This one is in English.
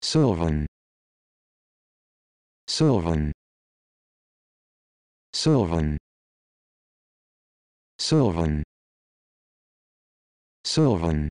Sylvan Sylvan Sylvan Sylvan Sylvan